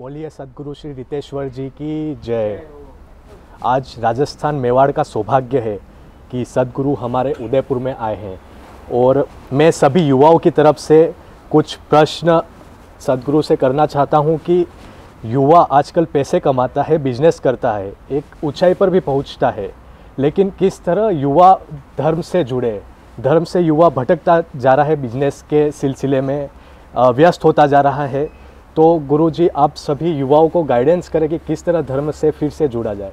बोलिए सदगुरु श्री रितेश्वर जी की जय आज राजस्थान मेवाड़ का सौभाग्य है कि सदगुरु हमारे उदयपुर में आए हैं और मैं सभी युवाओं की तरफ से कुछ प्रश्न सदगुरु से करना चाहता हूं कि युवा आजकल पैसे कमाता है बिजनेस करता है एक ऊंचाई पर भी पहुंचता है लेकिन किस तरह युवा धर्म से जुड़े धर्म से युवा भटकता जा रहा है बिजनेस के सिलसिले में व्यस्त होता जा रहा है तो गुरु जी आप सभी युवाओं को गाइडेंस करें कि किस तरह धर्म से फिर से जुड़ा जाए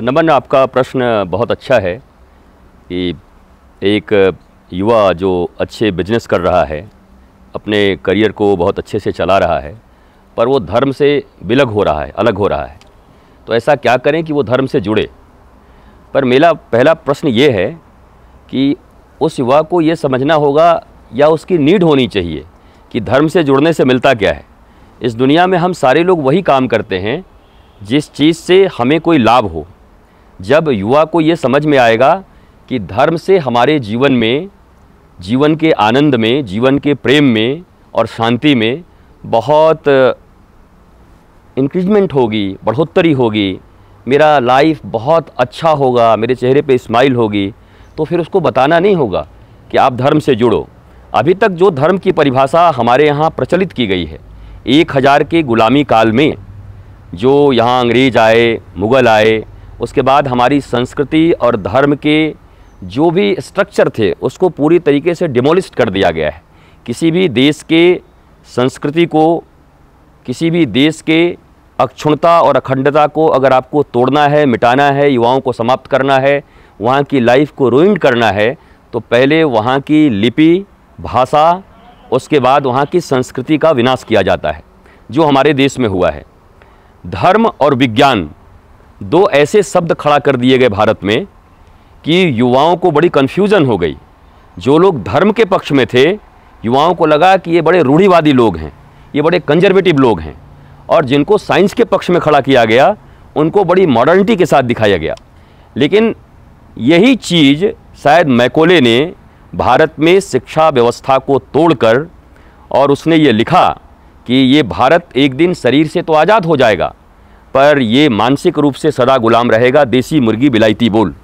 नमन आपका प्रश्न बहुत अच्छा है कि एक युवा जो अच्छे बिजनेस कर रहा है अपने करियर को बहुत अच्छे से चला रहा है पर वो धर्म से विलग हो रहा है अलग हो रहा है तो ऐसा क्या करें कि वो धर्म से जुड़े पर मेरा पहला प्रश्न ये है कि उस युवा को ये समझना होगा या उसकी नीड होनी चाहिए कि धर्म से जुड़ने से मिलता क्या है इस दुनिया में हम सारे लोग वही काम करते हैं जिस चीज़ से हमें कोई लाभ हो जब युवा को ये समझ में आएगा कि धर्म से हमारे जीवन में जीवन के आनंद में जीवन के प्रेम में और शांति में बहुत इंक्रीजमेंट होगी बढ़ोतरी होगी मेरा लाइफ बहुत अच्छा होगा मेरे चेहरे पे स्माइल होगी तो फिर उसको बताना नहीं होगा कि आप धर्म से जुड़ो अभी तक जो धर्म की परिभाषा हमारे यहाँ प्रचलित की गई है एक हज़ार के ग़ुलामी काल में जो यहाँ अंग्रेज़ आए मुग़ल आए उसके बाद हमारी संस्कृति और धर्म के जो भी स्ट्रक्चर थे उसको पूरी तरीके से डिमोलिस्ट कर दिया गया है किसी भी देश के संस्कृति को किसी भी देश के अक्षुणता और अखंडता को अगर आपको तोड़ना है मिटाना है युवाओं को समाप्त करना है वहाँ की लाइफ को रोइंड करना है तो पहले वहाँ की लिपि भाषा उसके बाद वहाँ की संस्कृति का विनाश किया जाता है जो हमारे देश में हुआ है धर्म और विज्ञान दो ऐसे शब्द खड़ा कर दिए गए भारत में कि युवाओं को बड़ी कन्फ्यूज़न हो गई जो लोग धर्म के पक्ष में थे युवाओं को लगा कि ये बड़े रूढ़ीवादी लोग हैं ये बड़े कंजर्वेटिव लोग हैं और जिनको साइंस के पक्ष में खड़ा किया गया उनको बड़ी मॉडर्निटी के साथ दिखाया गया लेकिन यही चीज़ शायद मैकोले ने भारत में शिक्षा व्यवस्था को तोड़कर और उसने ये लिखा कि ये भारत एक दिन शरीर से तो आज़ाद हो जाएगा पर ये मानसिक रूप से सदा गुलाम रहेगा देसी मुर्गी बिलायती बोल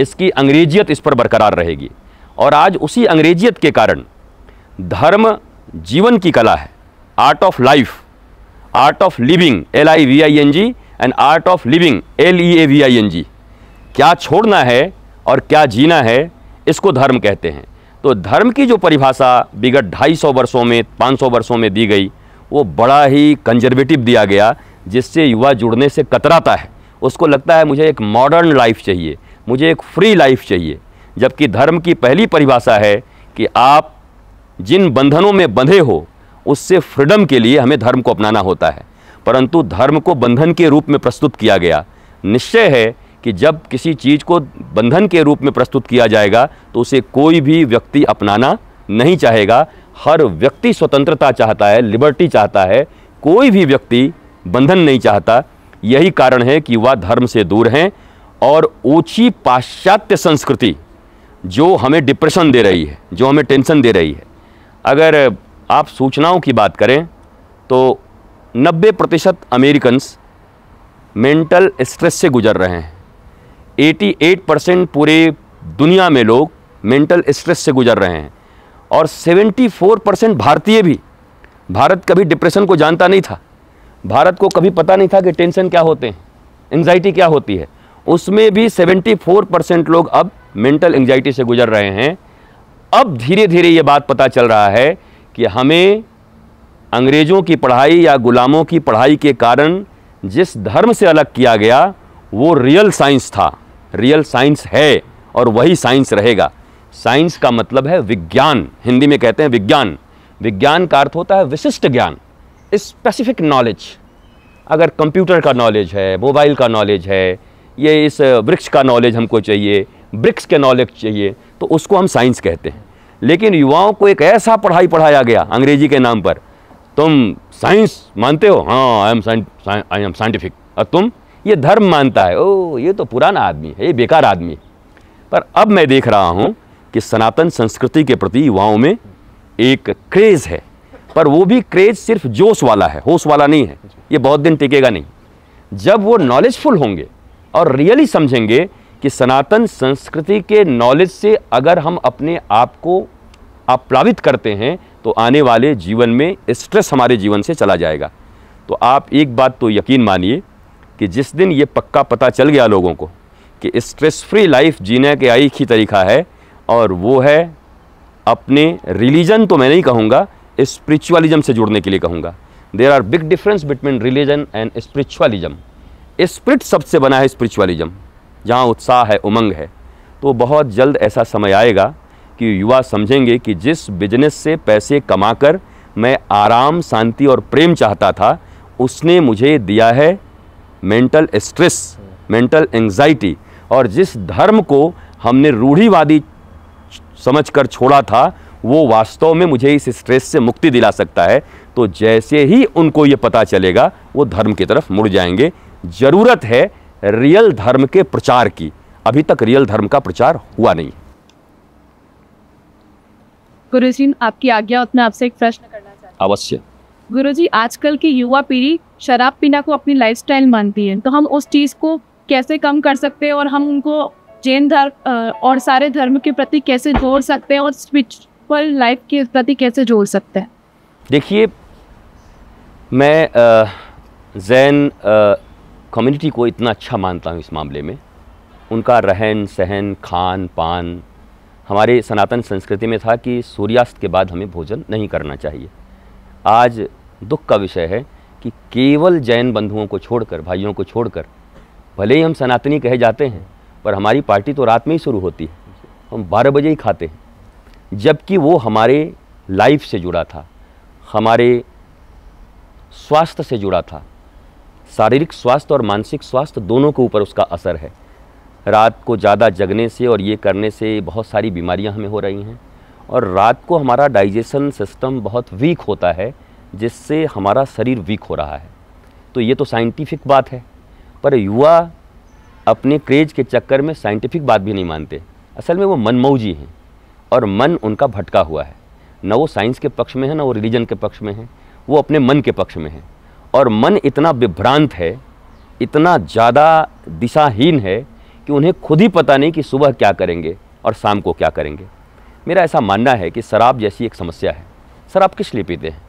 इसकी अंग्रेजियत इस पर बरकरार रहेगी और आज उसी अंग्रेजियत के कारण धर्म जीवन की कला है art of life art of living L I V I N G and art of living L E A V I N G क्या छोड़ना है और क्या जीना है इसको धर्म कहते हैं तो धर्म की जो परिभाषा विगत ढाई सौ वर्षों में पाँच सौ वर्षों में दी गई वो बड़ा ही कंजर्वेटिव दिया गया जिससे युवा जुड़ने से कतराता है उसको लगता है मुझे एक मॉडर्न लाइफ चाहिए मुझे एक फ्री लाइफ चाहिए जबकि धर्म की पहली परिभाषा है कि आप जिन बंधनों में बंधे हो उससे फ्रीडम के लिए हमें धर्म को अपनाना होता है परंतु धर्म को बंधन के रूप में प्रस्तुत किया गया निश्चय है कि जब किसी चीज़ को बंधन के रूप में प्रस्तुत किया जाएगा तो उसे कोई भी व्यक्ति अपनाना नहीं चाहेगा हर व्यक्ति स्वतंत्रता चाहता है लिबर्टी चाहता है कोई भी व्यक्ति बंधन नहीं चाहता यही कारण है कि वह धर्म से दूर हैं और ऊंची पाश्चात्य संस्कृति जो हमें डिप्रेशन दे रही है जो हमें टेंशन दे रही है अगर आप सूचनाओं की बात करें तो 90 प्रतिशत अमेरिकन्स मेंटल स्ट्रेस से गुजर रहे हैं 88 परसेंट पूरे दुनिया में लोग मेंटल स्ट्रेस से गुजर रहे हैं और 74 परसेंट भारतीय भी भारत कभी डिप्रेशन को जानता नहीं था भारत को कभी पता नहीं था कि टेंशन क्या होते हैं एंजाइटी क्या होती है उसमें भी 74 परसेंट लोग अब मेंटल एंजाइटी से गुजर रहे हैं अब धीरे धीरे ये बात पता चल रहा है कि हमें अंग्रेज़ों की पढ़ाई या गुलामों की पढ़ाई के कारण जिस धर्म से अलग किया गया वो रियल साइंस था रियल साइंस है और वही साइंस रहेगा साइंस का मतलब है विज्ञान हिंदी में कहते हैं विज्ञान विज्ञान का अर्थ होता है विशिष्ट ज्ञान स्पेसिफिक नॉलेज अगर कंप्यूटर का नॉलेज है मोबाइल का नॉलेज है ये इस वृक्ष का नॉलेज हमको चाहिए ब्रिक्स के नॉलेज चाहिए तो उसको हम साइंस कहते हैं लेकिन युवाओं को एक ऐसा पढ़ाई पढ़ाया गया अंग्रेजी के नाम पर तुम साइंस मानते हो हाँ I am I am scientific और तुम ये धर्म मानता है ओ ये तो पुराना आदमी है ये बेकार आदमी है पर अब मैं देख रहा हूँ कि सनातन संस्कृति के प्रति युवाओं में एक क्रेज़ है पर वो भी क्रेज़ सिर्फ जोश वाला है होश वाला नहीं है ये बहुत दिन टिकेगा नहीं जब वो नॉलेजफुल होंगे और रियली समझेंगे कि सनातन संस्कृति के नॉलेज से अगर हम अपने आप को आप्लावित करते हैं तो आने वाले जीवन में स्ट्रेस हमारे जीवन से चला जाएगा तो आप एक बात तो यकीन मानिए कि जिस दिन ये पक्का पता चल गया लोगों को कि स्ट्रेस फ्री लाइफ जीने के एक ही तरीका है और वो है अपने रिलीजन तो मैं नहीं कहूँगा स्पिरिचुअलिज्म से जुड़ने के लिए कहूँगा there are big difference between religion and spiritualism spirit सबसे बना है स्पिरिचुअलिज्म जहाँ उत्साह है उमंग है तो बहुत जल्द ऐसा समय आएगा कि युवा समझेंगे कि जिस बिजनेस से पैसे कमाकर मैं आराम शांति और प्रेम चाहता था उसने मुझे दिया है मेंटल स्ट्रेस मेंटल एंग्जाइटी और जिस धर्म को हमने रूढ़ीवादी समझ कर छोड़ा था वो वास्तव में मुझे इस स्ट्रेस से मुक्ति दिला सकता है तो जैसे ही उनको ये पता चलेगा वो धर्म की तरफ मुड़ जाएंगे ज़रूरत है रियल धर्म के प्रचार की अभी तक रियल धर्म का प्रचार हुआ नहीं गुरु जी आपकी आज्ञा उतना आपसे एक प्रश्न करना चाहते अवश्य गुरु जी आजकल की युवा पीढ़ी शराब पीना को अपनी लाइफ मानती है तो हम उस चीज़ को कैसे कम कर सकते हैं और हम उनको जैन धर्म और सारे धर्म के प्रति कैसे जोड़ सकते हैं और स्पिरिचुअल लाइफ के प्रति कैसे जोड़ सकते हैं देखिए मैं जैन कम्युनिटी को इतना अच्छा मानता हूँ इस मामले में उनका रहन सहन खान पान हमारे सनातन संस्कृति में था कि सूर्यास्त के बाद हमें भोजन नहीं करना चाहिए आज दुख का विषय है कि केवल जैन बंधुओं को छोड़कर भाइयों को छोड़कर भले ही हम सनातनी कहे जाते हैं पर हमारी पार्टी तो रात में ही शुरू होती है हम बारह बजे ही खाते हैं जबकि वो हमारे लाइफ से जुड़ा था हमारे स्वास्थ्य से जुड़ा था शारीरिक स्वास्थ्य और मानसिक स्वास्थ्य दोनों के ऊपर उसका असर है रात को ज़्यादा जगने से और ये करने से बहुत सारी बीमारियां हमें हो रही हैं और रात को हमारा डाइजेशन सिस्टम बहुत वीक होता है जिससे हमारा शरीर वीक हो रहा है तो ये तो साइंटिफिक बात है पर युवा अपने क्रेज के चक्कर में साइंटिफिक बात भी नहीं मानते असल में वो मनमौजी हैं और मन उनका भटका हुआ है ना वो साइंस के पक्ष में है ना वो रिलीजन के पक्ष में है वो अपने मन के पक्ष में है और मन इतना विभ्रांत है इतना ज़्यादा दिशाहीन है कि उन्हें खुद ही पता नहीं कि सुबह क्या करेंगे और शाम को क्या करेंगे मेरा ऐसा मानना है कि शराब जैसी एक समस्या है शराब किस लिए पीते हैं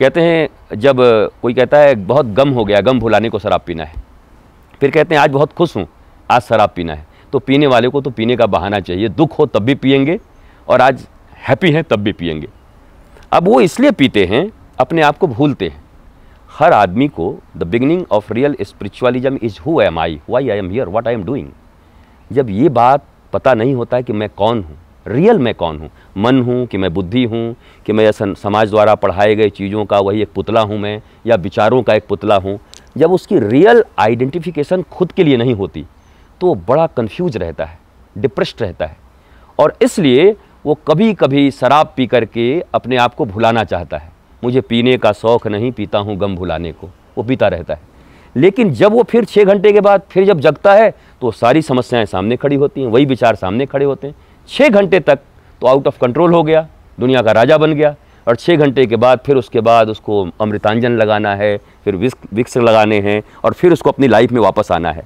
कहते हैं जब कोई कहता है बहुत गम हो गया गम भुलाने को शराब पीना है फिर कहते हैं आज बहुत खुश हूँ आज शराब पीना है तो पीने वाले को तो पीने का बहाना चाहिए दुख हो तब भी पियेंगे और आज हैप्पी हैं तब भी पियेंगे अब वो इसलिए पीते हैं अपने आप को भूलते हैं हर आदमी को the beginning of real spiritualism is who am I why am I here what I am doing जब ये बात पता नहीं होता है कि मैं कौन हूँ रियल मैं कौन हूँ मन हूँ कि मैं बुद्धि हूँ कि मैं ऐसा समाज द्वारा पढ़ाए गए चीज़ों का वही एक पुतला हूँ मैं या विचारों का एक पुतला हूँ जब उसकी रियल आइडेंटिफिकेशन खुद के लिए नहीं होती तो वो बड़ा कन्फ्यूज रहता है डिप्रेस्ड रहता है और इसलिए वो कभी कभी शराब पी करके अपने आप को भुलाना चाहता है मुझे पीने का शौक़ नहीं पीता हूँ गम भुलाने को वो पीता रहता है लेकिन जब वो फिर छः घंटे के बाद फिर जब जगता है तो सारी समस्याएं सामने खड़ी होती हैं वही विचार सामने खड़े होते हैं छः घंटे तक तो आउट ऑफ कंट्रोल हो गया दुनिया का राजा बन गया और छः घंटे के बाद फिर उसके बाद उसको अमृतांजन लगाना है फिर विस्क विक्स लगाने हैं और फिर उसको अपनी लाइफ में वापस आना है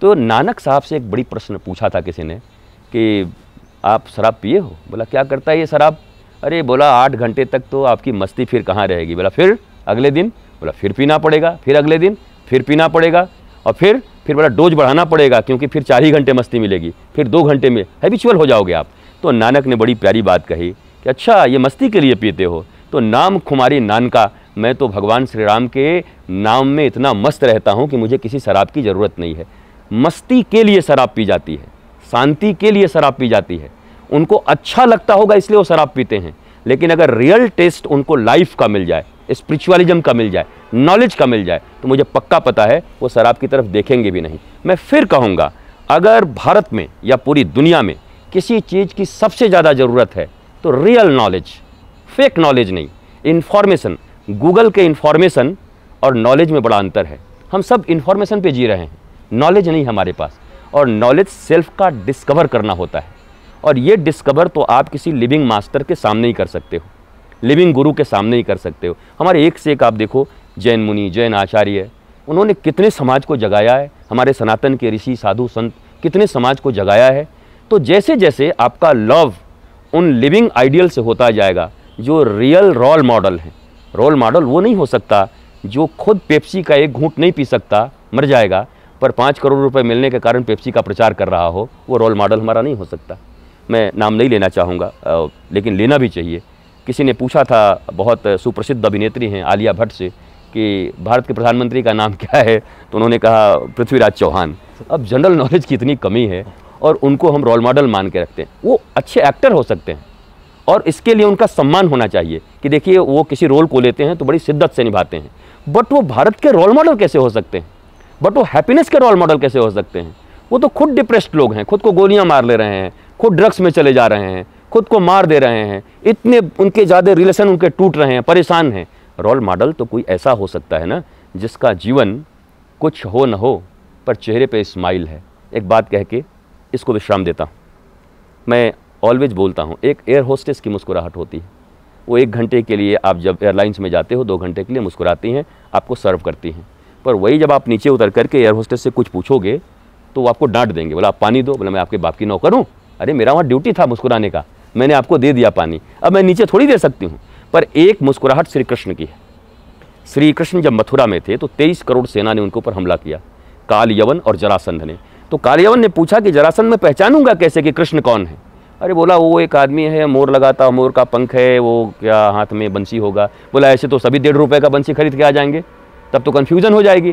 तो नानक साहब से एक बड़ी प्रश्न पूछा था किसी ने कि आप शराब पिए हो बोला क्या करता है ये शराब अरे बोला आठ घंटे तक तो आपकी मस्ती फिर कहाँ रहेगी बोला फिर अगले दिन बोला फिर पीना पड़ेगा फिर अगले दिन फिर पीना पड़ेगा और फिर फिर बड़ा डोज बढ़ाना पड़ेगा क्योंकि फिर चार ही घंटे मस्ती मिलेगी फिर दो घंटे में हैबिचुअल हो जाओगे आप तो नानक ने बड़ी प्यारी बात कही कि अच्छा ये मस्ती के लिए पीते हो तो नाम खुमारी नानका मैं तो भगवान श्री राम के नाम में इतना मस्त रहता हूँ कि मुझे किसी शराब की ज़रूरत नहीं है मस्ती के लिए शराब पी जाती है शांति के लिए शराब पी जाती है उनको अच्छा लगता होगा इसलिए वो शराब पीते हैं लेकिन अगर रियल टेस्ट उनको लाइफ का मिल जाए स्पिरिचुअलिज्म का मिल जाए नॉलेज का मिल जाए तो मुझे पक्का पता है वो शराब की तरफ देखेंगे भी नहीं मैं फिर कहूँगा अगर भारत में या पूरी दुनिया में किसी चीज़ की सबसे ज़्यादा ज़रूरत है तो रियल नॉलेज फेक नॉलेज नहीं इन्फॉर्मेशन गूगल के इन्फॉर्मेशन और नॉलेज में बड़ा अंतर है हम सब इन्फॉर्मेशन पे जी रहे हैं नॉलेज नहीं हमारे पास और नॉलेज सेल्फ का डिस्कवर करना होता है और ये डिस्कवर तो आप किसी लिविंग मास्टर के सामने ही कर सकते हो लिविंग गुरु के सामने ही कर सकते हो हमारे एक से एक आप देखो जैन मुनि जैन आचार्य उन्होंने कितने समाज को जगाया है हमारे सनातन के ऋषि साधु संत कितने समाज को जगाया है तो जैसे जैसे आपका लव उन लिविंग आइडियल से होता जाएगा जो रियल रोल मॉडल हैं रोल मॉडल वो नहीं हो सकता जो खुद पेप्सी का एक घूंट नहीं पी सकता मर जाएगा पर पाँच करोड़ रुपए मिलने के कारण पेप्सी का प्रचार कर रहा हो वो रोल मॉडल हमारा नहीं हो सकता मैं नाम नहीं लेना चाहूँगा लेकिन लेना भी चाहिए किसी ने पूछा था बहुत सुप्रसिद्ध अभिनेत्री हैं आलिया भट्ट से कि भारत के प्रधानमंत्री का नाम क्या है तो उन्होंने कहा पृथ्वीराज चौहान अब जनरल नॉलेज की इतनी कमी है और उनको हम रोल मॉडल मान के रखते हैं वो अच्छे एक्टर हो सकते हैं और इसके लिए उनका सम्मान होना चाहिए कि देखिए वो किसी रोल को लेते हैं तो बड़ी शिद्दत से निभाते हैं बट वो भारत के रोल मॉडल कैसे हो सकते हैं बट वो हैप्पीनेस के रोल मॉडल कैसे हो सकते हैं वो तो खुद डिप्रेस्ड लोग हैं खुद को गोलियां मार ले रहे हैं खुद ड्रग्स में चले जा रहे हैं खुद को मार दे रहे हैं इतने उनके ज़्यादा रिलेशन उनके टूट रहे हैं परेशान हैं रोल मॉडल तो कोई ऐसा हो सकता है ना जिसका जीवन कुछ हो न हो पर चेहरे पे स्माइल है एक बात कह के इसको विश्राम देता हूँ मैं ऑलवेज बोलता हूँ एक एयर होस्टेस की मुस्कुराहट होती है वो एक घंटे के लिए आप जब एयरलाइंस में जाते हो दो घंटे के लिए मुस्कुराती हैं आपको सर्व करती हैं पर वही जब आप नीचे उतर करके एयर होस्टेस से कुछ पूछोगे तो वो आपको डांट देंगे बोला आप पानी दो बोला मैं आपके बाप की नौकर हूँ अरे मेरा वहाँ ड्यूटी था मुस्कुराने का मैंने आपको दे दिया पानी अब मैं नीचे थोड़ी दे सकती हूँ पर एक मुस्कुराहट श्री कृष्ण की है श्री कृष्ण जब मथुरा में थे तो तेईस करोड़ सेना ने उनके ऊपर हमला किया काल यवन और जरासंध ने तो कालयवन ने पूछा कि जरासंध मैं पहचानूंगा कैसे कि कृष्ण कौन है अरे बोला वो एक आदमी है मोर लगाता मोर का पंख है वो क्या हाथ में बंसी होगा बोला ऐसे तो सभी डेढ़ रुपये का बंसी खरीद के आ जाएंगे तब तो कन्फ्यूज़न हो जाएगी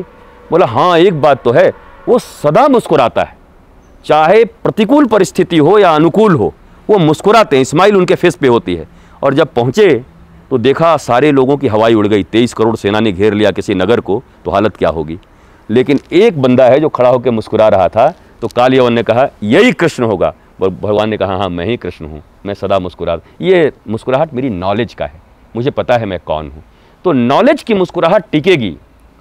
बोला हाँ एक बात तो है वो सदा मुस्कुराता है चाहे प्रतिकूल परिस्थिति हो या अनुकूल हो वो मुस्कुराते हैं स्माइल उनके फेस पे होती है और जब पहुँचे तो देखा सारे लोगों की हवाई उड़ गई तेईस करोड़ सेना ने घेर लिया किसी नगर को तो हालत क्या होगी लेकिन एक बंदा है जो खड़ा होकर मुस्कुरा रहा था तो कालियावन ने कहा यही कृष्ण होगा और भगवान ने कहा हाँ मैं ही कृष्ण हूँ मैं सदा मुस्कुरा ये मुस्कुराहट मेरी नॉलेज का है मुझे पता है मैं कौन हूँ तो नॉलेज की मुस्कुराहट टिकेगी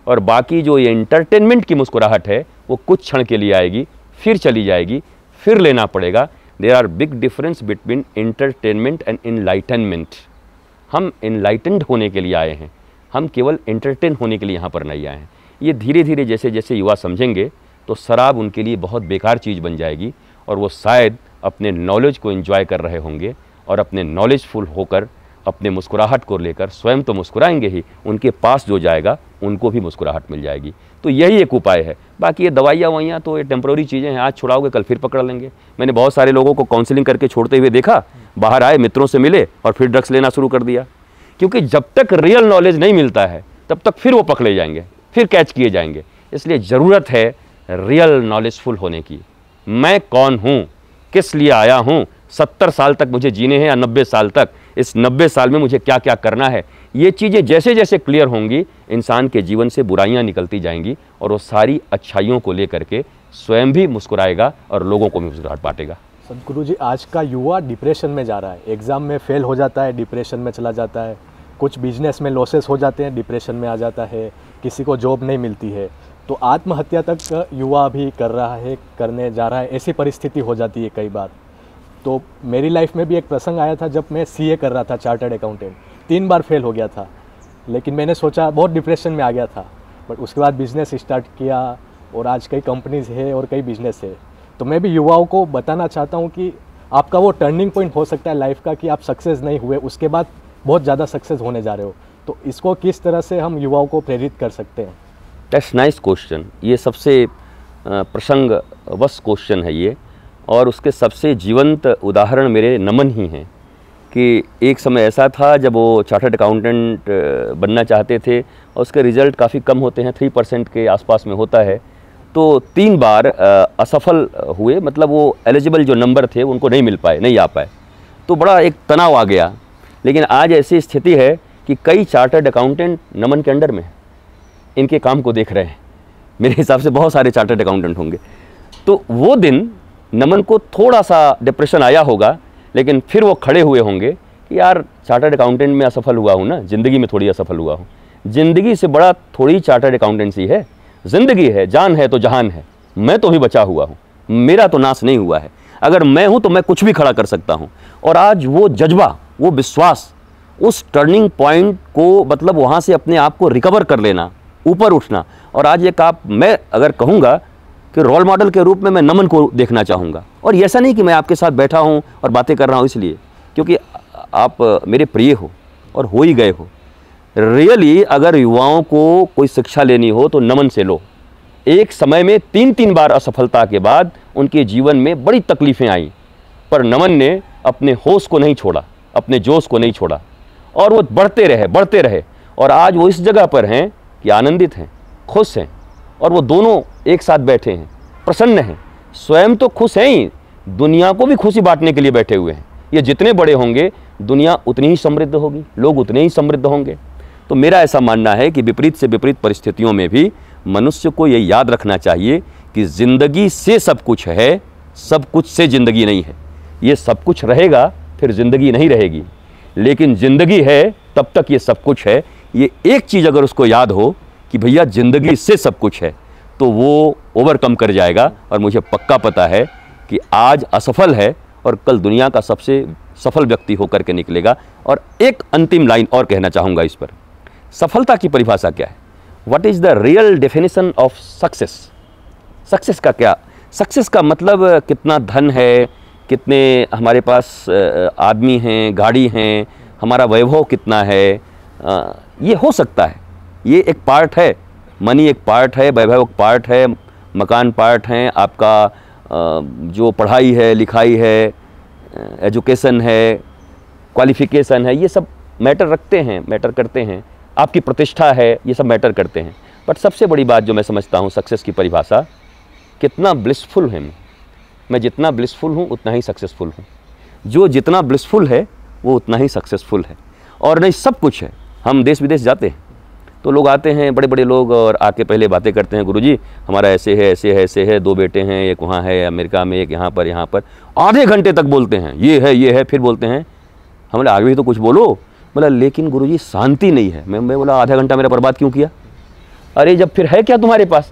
और बाकी जो ये इंटरटेनमेंट की मुस्कुराहट है वो कुछ क्षण के लिए आएगी फिर चली जाएगी फिर लेना पड़ेगा there are big difference between entertainment and enlightenment हम इनलाइटेंड होने के लिए आए हैं हम केवल एंटरटेन होने के लिए यहाँ पर नहीं आए हैं ये धीरे धीरे जैसे जैसे युवा समझेंगे तो शराब उनके लिए बहुत बेकार चीज़ बन जाएगी और वो शायद अपने नॉलेज को इन्जॉय कर रहे होंगे और अपने नॉलेजफुल होकर अपने मुस्कुराहट को लेकर स्वयं तो मुस्कुराएंगे ही उनके पास जो जाएगा उनको भी मुस्कुराहट मिल जाएगी तो यही एक उपाय है बाकी ये दवाइयाँ वाइयाँ तो ये टेम्प्रोरी चीज़ें हैं आज छुड़ाओगे कल फिर पकड़ लेंगे मैंने बहुत सारे लोगों को काउंसलिंग करके छोड़ते हुए देखा बाहर आए मित्रों से मिले और फिर ड्रग्स लेना शुरू कर दिया क्योंकि जब तक रियल नॉलेज नहीं मिलता है तब तक फिर वो पकड़े जाएंगे फिर कैच किए जाएंगे इसलिए ज़रूरत है रियल नॉलेजफुल होने की मैं कौन हूँ किस लिए आया हूँ सत्तर साल तक मुझे जीने हैं या नब्बे साल तक इस नब्बे साल में मुझे क्या क्या करना है ये चीज़ें जैसे जैसे क्लियर होंगी इंसान के जीवन से बुराइयाँ निकलती जाएंगी और वो सारी अच्छाइयों को लेकर के स्वयं भी मुस्कुराएगा और लोगों को भी मुस्कुराहट बांटेगा सदगुरु जी आज का युवा डिप्रेशन में जा रहा है एग्ज़ाम में फेल हो जाता है डिप्रेशन में चला जाता है कुछ बिजनेस में लॉसेस हो जाते हैं डिप्रेशन में आ जाता है किसी को जॉब नहीं मिलती है तो आत्महत्या तक युवा भी कर रहा है करने जा रहा है ऐसी परिस्थिति हो जाती है कई बार तो मेरी लाइफ में भी एक प्रसंग आया था जब मैं सीए कर रहा था चार्टर्ड अकाउंटेंट तीन बार फेल हो गया था लेकिन मैंने सोचा बहुत डिप्रेशन में आ गया था बट उसके बाद बिज़नेस स्टार्ट किया और आज कई कंपनीज है और कई बिजनेस है तो मैं भी युवाओं को बताना चाहता हूँ कि आपका वो टर्निंग पॉइंट हो सकता है लाइफ का कि आप सक्सेस नहीं हुए उसके बाद बहुत ज़्यादा सक्सेस होने जा रहे हो तो इसको किस तरह से हम युवाओं को प्रेरित कर सकते हैं दैट्स नाइस क्वेश्चन ये सबसे प्रसंग वश क्वेश्चन है ये और उसके सबसे जीवंत उदाहरण मेरे नमन ही हैं कि एक समय ऐसा था जब वो चार्टर्ड अकाउंटेंट बनना चाहते थे और उसके रिज़ल्ट काफ़ी कम होते हैं थ्री परसेंट के आसपास में होता है तो तीन बार असफल हुए मतलब वो एलिजिबल जो नंबर थे उनको नहीं मिल पाए नहीं आ पाए तो बड़ा एक तनाव आ गया लेकिन आज ऐसी स्थिति है कि कई चार्टर्ड अकाउंटेंट नमन के अंडर में इनके काम को देख रहे हैं मेरे हिसाब से बहुत सारे चार्टर्ड अकाउंटेंट होंगे तो वो दिन नमन को थोड़ा सा डिप्रेशन आया होगा लेकिन फिर वो खड़े हुए होंगे कि यार चार्टर्ड अकाउंटेंट में असफल हुआ हूँ ना ज़िंदगी में थोड़ी असफल हुआ हूँ ज़िंदगी से बड़ा थोड़ी चार्टर्ड अकाउंटेंसी है ज़िंदगी है जान है तो जहान है मैं तो ही बचा हुआ हूँ मेरा तो नाश नहीं हुआ है अगर मैं हूँ तो मैं कुछ भी खड़ा कर सकता हूँ और आज वो जज्बा वो विश्वास उस टर्निंग पॉइंट को मतलब वहाँ से अपने आप को रिकवर कर लेना ऊपर उठना और आज एक आप मैं अगर कहूँगा कि रोल मॉडल के रूप में मैं नमन को देखना चाहूँगा और ऐसा नहीं कि मैं आपके साथ बैठा हूँ और बातें कर रहा हूँ इसलिए क्योंकि आप मेरे प्रिय हो और हो ही गए हो रियली अगर युवाओं को कोई शिक्षा लेनी हो तो नमन से लो एक समय में तीन तीन बार असफलता के बाद उनके जीवन में बड़ी तकलीफ़ें आईं पर नमन ने अपने होश को नहीं छोड़ा अपने जोश को नहीं छोड़ा और वो बढ़ते रहे बढ़ते रहे और आज वो इस जगह पर हैं कि आनंदित हैं खुश हैं और वो दोनों एक साथ बैठे हैं प्रसन्न हैं स्वयं तो खुश हैं ही दुनिया को भी खुशी बांटने के लिए बैठे हुए हैं ये जितने बड़े होंगे दुनिया उतनी ही समृद्ध होगी लोग उतने ही समृद्ध होंगे तो मेरा ऐसा मानना है कि विपरीत से विपरीत परिस्थितियों में भी मनुष्य को ये याद रखना चाहिए कि ज़िंदगी से सब कुछ है सब कुछ से ज़िंदगी नहीं है ये सब कुछ रहेगा फिर ज़िंदगी नहीं रहेगी लेकिन ज़िंदगी है तब तक ये सब कुछ है ये एक चीज़ अगर उसको याद हो कि भैया ज़िंदगी से सब कुछ है तो वो ओवरकम कर जाएगा और मुझे पक्का पता है कि आज असफल है और कल दुनिया का सबसे सफल व्यक्ति होकर के निकलेगा और एक अंतिम लाइन और कहना चाहूँगा इस पर सफलता की परिभाषा क्या है what is the real definition of success success का क्या सक्सेस का मतलब कितना धन है कितने हमारे पास आदमी हैं गाड़ी हैं हमारा वैभव कितना है ये हो सकता है ये एक पार्ट है मनी एक पार्ट है वैभव एक पार्ट है मकान पार्ट हैं आपका जो पढ़ाई है लिखाई है एजुकेशन है क्वालिफ़िकेशन है ये सब मैटर रखते हैं मैटर करते हैं आपकी प्रतिष्ठा है ये सब मैटर करते हैं बट सबसे बड़ी बात जो मैं समझता हूँ सक्सेस की परिभाषा कितना ब्लिसफुल है मैं मैं जितना ब्लिसफुल हूँ उतना ही सक्सेसफुल हूँ जो जितना ब्लिसफुल है वो उतना ही सक्सेसफुल है और नहीं सब कुछ है हम देश विदेश जाते हैं तो लोग आते हैं बड़े बड़े लोग और आके पहले बातें करते हैं गुरुजी हमारा ऐसे है ऐसे है ऐसे है दो बेटे हैं एक वहाँ है अमेरिका में एक यहाँ पर यहाँ पर आधे घंटे तक बोलते हैं ये है ये है फिर बोलते हैं हमारे आगे भी तो कुछ बोलो बोला लेकिन गुरु शांति नहीं है मैं मैं बोला आधा घंटा मेरा बर्बाद क्यों किया अरे जब फिर है क्या तुम्हारे पास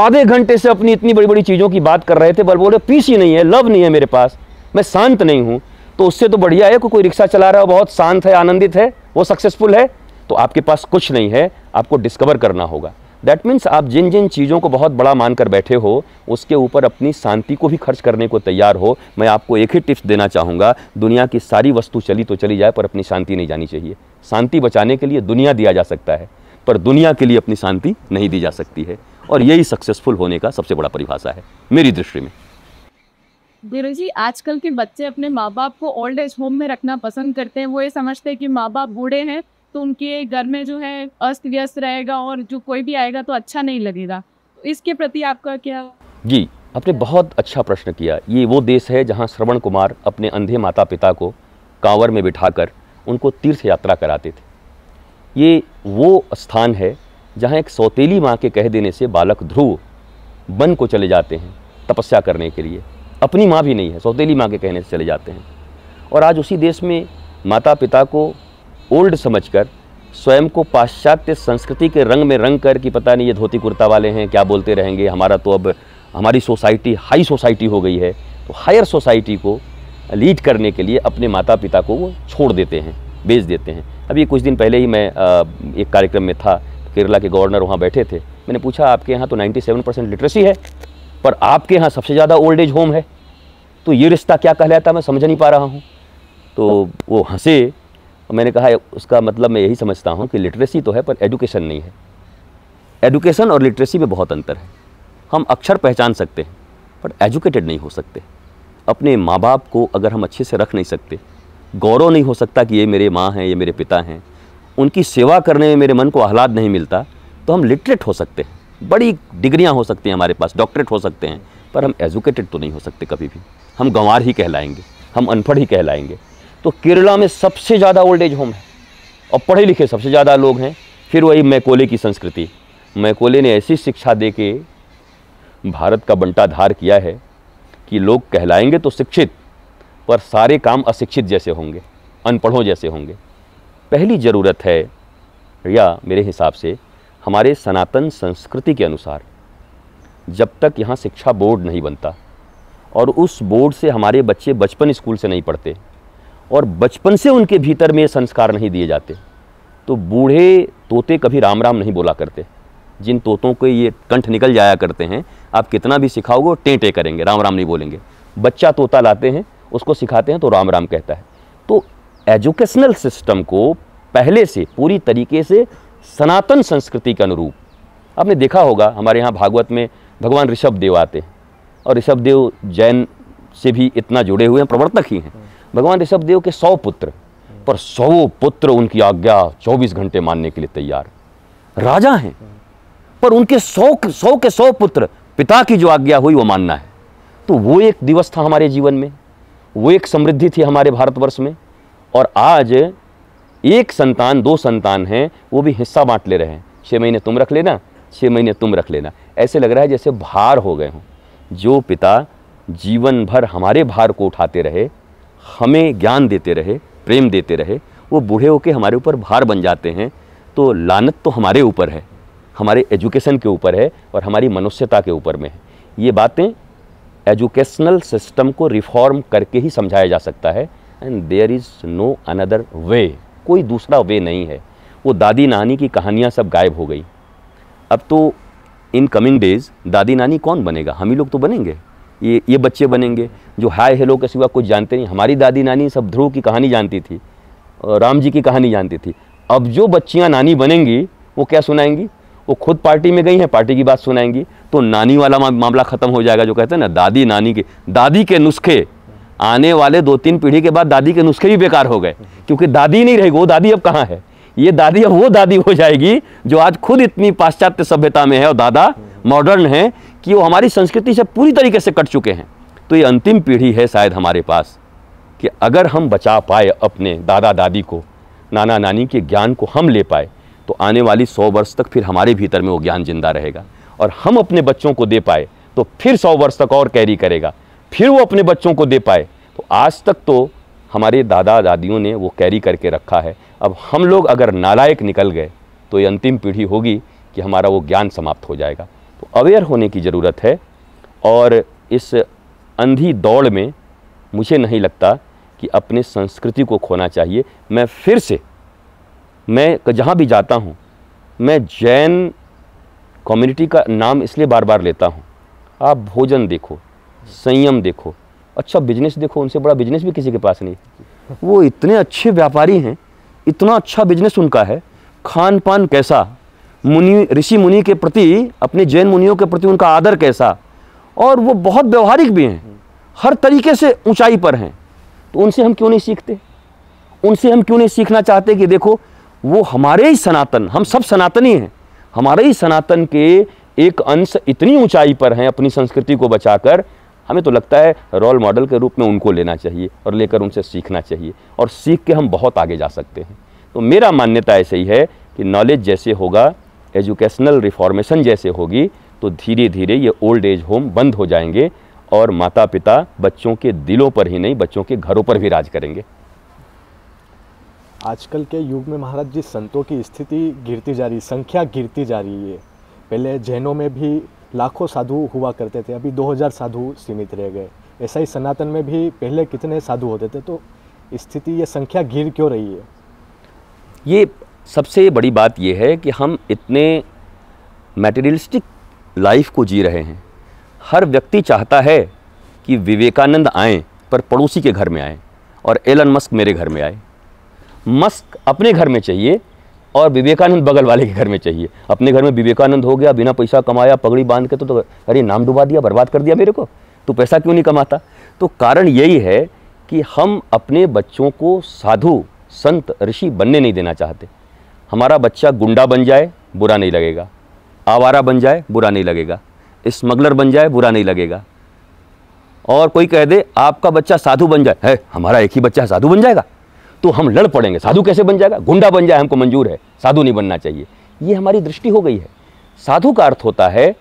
आधे घंटे से अपनी इतनी बड़ी बड़ी चीज़ों की बात कर रहे थे पर बोले पीस ही नहीं है लव नहीं है मेरे पास मैं शांत नहीं हूँ तो उससे तो बढ़िया है को कोई रिक्शा चला रहा है बहुत शांत है आनंदित है वो सक्सेसफुल है तो आपके पास कुछ नहीं है आपको डिस्कवर करना होगा दैट मीन्स आप जिन जिन चीज़ों को बहुत बड़ा मान कर बैठे हो उसके ऊपर अपनी शांति को भी खर्च करने को तैयार हो मैं आपको एक ही टिप्स देना चाहूँगा दुनिया की सारी वस्तु चली तो चली जाए पर अपनी शांति नहीं जानी चाहिए शांति बचाने के लिए दुनिया दिया जा सकता है पर दुनिया के लिए अपनी शांति नहीं दी जा सकती है और यही सक्सेसफुल होने का सबसे बड़ा परिभाषा है मेरी दृष्टि में गुरु जी आजकल के बच्चे अपने माँ बाप को ओल्ड एज होम में रखना पसंद करते हैं वो ये समझते हैं कि माँ बाप बूढ़े हैं तो उनके घर में जो है अस्त व्यस्त रहेगा और जो कोई भी आएगा तो अच्छा नहीं लगेगा तो इसके प्रति आपका क्या जी आपने बहुत अच्छा प्रश्न किया ये वो देश है जहाँ श्रवण कुमार अपने अंधे माता पिता को कांवर में बिठाकर उनको तीर्थ यात्रा कराते थे ये वो स्थान है जहाँ एक सौतेली माँ के कह देने से बालक ध्रुव वन को चले जाते हैं तपस्या करने के लिए अपनी माँ भी नहीं है सौतेली माँ के कहने से चले जाते हैं और आज उसी देश में माता पिता को ओल्ड समझकर स्वयं को पाश्चात्य संस्कृति के रंग में रंग कर कि पता नहीं ये धोती कुर्ता वाले हैं क्या बोलते रहेंगे हमारा तो अब हमारी सोसाइटी हाई सोसाइटी हो गई है तो हायर सोसाइटी को लीड करने के लिए अपने माता पिता को वो छोड़ देते हैं बेच देते हैं अभी कुछ दिन पहले ही मैं एक कार्यक्रम में था केरला के गवर्नर वहाँ बैठे थे मैंने पूछा आपके यहाँ तो 97 परसेंट लिटरेसी है पर आपके यहाँ सबसे ज़्यादा ओल्ड एज होम है तो ये रिश्ता क्या कहलाता मैं समझ नहीं पा रहा हूँ तो वो हंसे और मैंने कहा उसका मतलब मैं यही समझता हूँ कि लिटरेसी तो है पर एजुकेशन नहीं है एजुकेशन और लिटरेसी में बहुत अंतर है हम अक्षर पहचान सकते हैं पर एजुकेटेड नहीं हो सकते अपने माँ बाप को अगर हम अच्छे से रख नहीं सकते गौरव नहीं हो सकता कि ये मेरे माँ हैं ये मेरे पिता हैं उनकी सेवा करने में मेरे मन को आह्लाद नहीं मिलता तो हम लिटरेट हो सकते हैं बड़ी डिग्रियाँ हो सकती हैं हमारे पास डॉक्टरेट हो सकते हैं पर हम एजुकेटेड तो नहीं हो सकते कभी भी हम गंवार ही कहलाएंगे हम अनपढ़ ही कहलाएंगे तो केरला में सबसे ज़्यादा ओल्ड एज होम है और पढ़े लिखे सबसे ज़्यादा लोग हैं फिर वही मैकोले की संस्कृति मैकोले ने ऐसी शिक्षा दे के भारत का बंटाधार किया है कि लोग कहलाएंगे तो शिक्षित पर सारे काम अशिक्षित जैसे होंगे अनपढ़ों जैसे होंगे पहली ज़रूरत है या मेरे हिसाब से हमारे सनातन संस्कृति के अनुसार जब तक यहाँ शिक्षा बोर्ड नहीं बनता और उस बोर्ड से हमारे बच्चे बचपन स्कूल से नहीं पढ़ते और बचपन से उनके भीतर में संस्कार नहीं दिए जाते तो बूढ़े तोते कभी राम राम नहीं बोला करते जिन तोतों के ये कंठ निकल जाया करते हैं आप कितना भी सिखाओगे वो टें टें करेंगे राम राम नहीं बोलेंगे बच्चा तोता लाते हैं उसको सिखाते हैं तो राम राम कहता है तो एजुकेशनल सिस्टम को पहले से पूरी तरीके से सनातन संस्कृति के अनुरूप आपने देखा होगा हमारे यहाँ भागवत में भगवान ऋषभ देव आते हैं और ऋषभ देव जैन से भी इतना जुड़े हुए हैं प्रवर्तक ही हैं भगवान देव के सौ पुत्र पर सौ पुत्र उनकी आज्ञा चौबीस घंटे मानने के लिए तैयार राजा हैं पर उनके सौ सौ के सौ पुत्र पिता की जो आज्ञा हुई वो मानना है तो वो एक दिवस था हमारे जीवन में वो एक समृद्धि थी हमारे भारतवर्ष में और आज एक संतान दो संतान हैं वो भी हिस्सा बांट ले रहे हैं छः महीने तुम रख लेना छः महीने तुम रख लेना ऐसे लग रहा है जैसे भार हो गए हों जो पिता जीवन भर हमारे भार को उठाते रहे हमें ज्ञान देते रहे प्रेम देते रहे वो बूढ़े होकर हमारे ऊपर भार बन जाते हैं तो लानत तो हमारे ऊपर है हमारे एजुकेशन के ऊपर है और हमारी मनुष्यता के ऊपर में है ये बातें एजुकेशनल सिस्टम को रिफॉर्म करके ही समझाया जा सकता है and there is no another way कोई दूसरा वे नहीं है वो दादी नानी की कहानियाँ सब गायब हो गई अब तो इन कमिंग डेज़ दादी नानी कौन बनेगा हम ही लोग तो बनेंगे ये ये बच्चे बनेंगे जो हाय हेलो के सिवा कुछ जानते नहीं हमारी दादी नानी सब ध्रुव की कहानी जानती थी राम जी की कहानी जानती थी अब जो बच्चियाँ नानी बनेंगी वो क्या सुनाएंगी वो खुद पार्टी में गई हैं पार्टी की बात सुनाएंगी तो नानी वाला मामला ख़त्म हो जाएगा जो कहते हैं ना दादी नानी के दादी के नुस्खे आने वाले दो तीन पीढ़ी के बाद दादी के नुस्खे भी बेकार हो गए क्योंकि दादी नहीं रहेगी वो दादी अब कहाँ है ये दादी अब वो दादी हो जाएगी जो आज खुद इतनी पाश्चात्य सभ्यता में है और दादा मॉडर्न है कि वो हमारी संस्कृति से पूरी तरीके से कट चुके हैं तो ये अंतिम पीढ़ी है शायद हमारे पास कि अगर हम बचा पाए अपने दादा दादी को नाना नानी के ज्ञान को हम ले पाए तो आने वाली सौ वर्ष तक फिर हमारे भीतर में वो ज्ञान जिंदा रहेगा और हम अपने बच्चों को दे पाए तो फिर सौ वर्ष तक और कैरी करेगा फिर वो अपने बच्चों को दे पाए तो आज तक तो हमारे दादा दादियों ने वो कैरी करके रखा है अब हम लोग अगर नालायक निकल गए तो ये अंतिम पीढ़ी होगी कि हमारा वो ज्ञान समाप्त हो जाएगा अवेयर होने की ज़रूरत है और इस अंधी दौड़ में मुझे नहीं लगता कि अपने संस्कृति को खोना चाहिए मैं फिर से मैं जहाँ भी जाता हूँ मैं जैन कम्युनिटी का नाम इसलिए बार बार लेता हूँ आप भोजन देखो संयम देखो अच्छा बिजनेस देखो उनसे बड़ा बिजनेस भी किसी के पास नहीं वो इतने अच्छे व्यापारी हैं इतना अच्छा बिजनेस उनका है खान पान कैसा मुनि ऋषि मुनि के प्रति अपने जैन मुनियों के प्रति उनका आदर कैसा और वो बहुत व्यवहारिक भी हैं हर तरीके से ऊंचाई पर हैं तो उनसे हम क्यों नहीं सीखते उनसे हम क्यों नहीं सीखना चाहते कि देखो वो हमारे ही सनातन हम सब सनातनी हैं हमारे ही सनातन के एक अंश इतनी ऊंचाई पर हैं अपनी संस्कृति को बचाकर हमें तो लगता है रोल मॉडल के रूप में उनको लेना चाहिए और लेकर उनसे सीखना चाहिए और सीख के हम बहुत आगे जा सकते हैं तो मेरा मान्यता ऐसे ही है कि नॉलेज जैसे होगा एजुकेशनल रिफॉर्मेशन जैसे होगी तो धीरे धीरे ये ओल्ड एज होम बंद हो जाएंगे और माता पिता बच्चों के दिलों पर ही नहीं बच्चों के घरों पर भी राज करेंगे आजकल के युग में महाराज जी संतों की स्थिति गिरती जा रही संख्या गिरती जा रही है पहले जैनों में भी लाखों साधु हुआ करते थे अभी 2000 साधु सीमित रह गए ऐसा ही सनातन में भी पहले कितने साधु होते थे तो स्थिति ये संख्या गिर क्यों रही है ये सबसे बड़ी बात यह है कि हम इतने मैटेरियलिस्टिक लाइफ को जी रहे हैं हर व्यक्ति चाहता है कि विवेकानंद आए पर पड़ोसी के घर में आए और एलन मस्क मेरे घर में आए मस्क अपने घर में चाहिए और विवेकानंद बगल वाले के घर में चाहिए अपने घर में विवेकानंद हो गया बिना पैसा कमाया पगड़ी बांध के तो, तो अरे नाम डुबा दिया बर्बाद कर दिया मेरे को तो पैसा क्यों नहीं कमाता तो कारण यही है कि हम अपने बच्चों को साधु संत ऋषि बनने नहीं देना चाहते हमारा बच्चा गुंडा बन जाए बुरा नहीं लगेगा आवारा बन जाए बुरा नहीं लगेगा स्मगलर बन जाए बुरा नहीं लगेगा और कोई कह दे आपका बच्चा साधु बन जाए है हमारा एक ही बच्चा साधु बन जाएगा तो हम लड़ पड़ेंगे साधु कैसे बन जाएगा गुंडा बन जाए हमको मंजूर है साधु नहीं बनना चाहिए ये हमारी दृष्टि हो गई है साधु का अर्थ होता है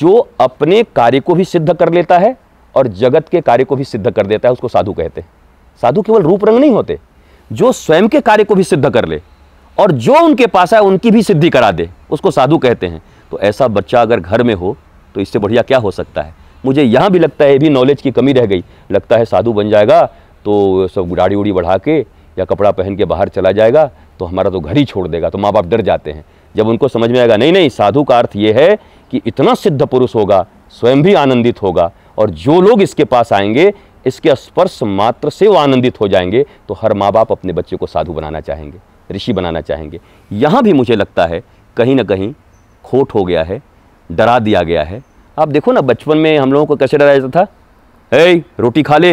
जो अपने कार्य को भी सिद्ध कर लेता है और जगत के कार्य को भी सिद्ध कर देता है उसको साधु कहते हैं साधु केवल रूप रंग नहीं होते जो स्वयं के कार्य को भी सिद्ध कर ले और जो उनके पास आए उनकी भी सिद्धि करा दे उसको साधु कहते हैं तो ऐसा बच्चा अगर घर में हो तो इससे बढ़िया क्या हो सकता है मुझे यहाँ भी लगता है ये भी नॉलेज की कमी रह गई लगता है साधु बन जाएगा तो सब गाड़ी उड़ी बढ़ा के या कपड़ा पहन के बाहर चला जाएगा तो हमारा तो घर ही छोड़ देगा तो माँ बाप डर जाते हैं जब उनको समझ में आएगा नहीं नहीं साधु का अर्थ ये है कि इतना सिद्ध पुरुष होगा स्वयं भी आनंदित होगा और जो लोग इसके पास आएंगे इसके स्पर्श मात्र से वो आनंदित हो जाएंगे तो हर माँ बाप अपने बच्चे को साधु बनाना चाहेंगे ऋषि बनाना चाहेंगे यहाँ भी मुझे लगता है कहीं ना कहीं खोट हो गया है डरा दिया गया है आप देखो ना बचपन में हम लोगों को कैसे डराया जाता था हे रोटी खा ले